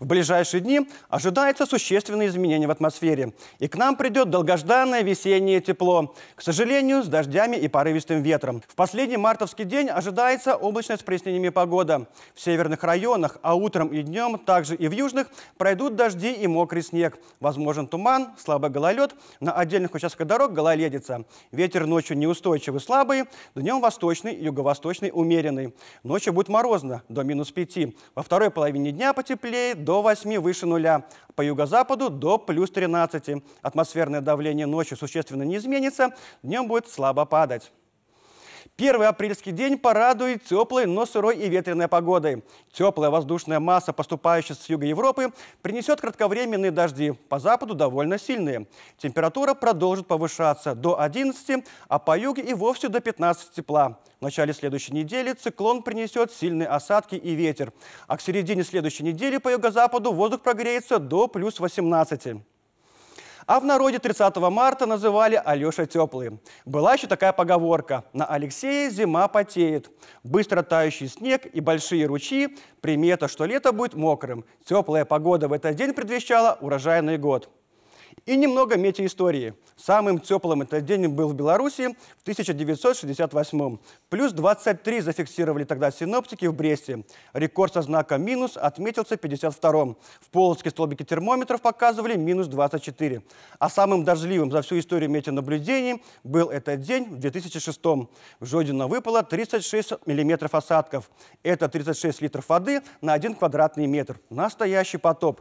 В ближайшие дни ожидается существенные изменения в атмосфере. И к нам придет долгожданное весеннее тепло. К сожалению, с дождями и порывистым ветром. В последний мартовский день ожидается облачная с прояснениями погода. В северных районах, а утром и днем, также и в южных, пройдут дожди и мокрый снег. Возможен туман, слабый гололед, на отдельных участках дорог гололедится. Ветер ночью неустойчивый, слабый, днем восточный, юго-восточный умеренный. Ночью будет морозно, до минус 5. Во второй половине дня потеплеет до 8, выше нуля. По юго-западу до плюс 13. Атмосферное давление ночью существенно не изменится, днем будет слабо падать. Первый апрельский день порадует теплой, но сырой и ветреной погодой. Теплая воздушная масса, поступающая с юга Европы, принесет кратковременные дожди, по западу довольно сильные. Температура продолжит повышаться до 11, а по юге и вовсе до 15 тепла. В начале следующей недели циклон принесет сильные осадки и ветер. А к середине следующей недели по юго-западу воздух прогреется до плюс 18. А в народе 30 марта называли Алеша Теплым. Была еще такая поговорка «На Алексея зима потеет». Быстро тающий снег и большие ручьи – примета, что лето будет мокрым. Теплая погода в этот день предвещала урожайный год. И немного метеоистории. Самым теплым этот день был в Беларуси в 1968 Плюс 23 зафиксировали тогда синоптики в Бресте. Рекорд со знаком «минус» отметился в 52-м. В Полоцке столбики термометров показывали минус 24. А самым дождливым за всю историю метеонаблюдений был этот день в 2006-м. В Жодино выпало 36 миллиметров осадков. Это 36 литров воды на 1 квадратный метр. Настоящий потоп.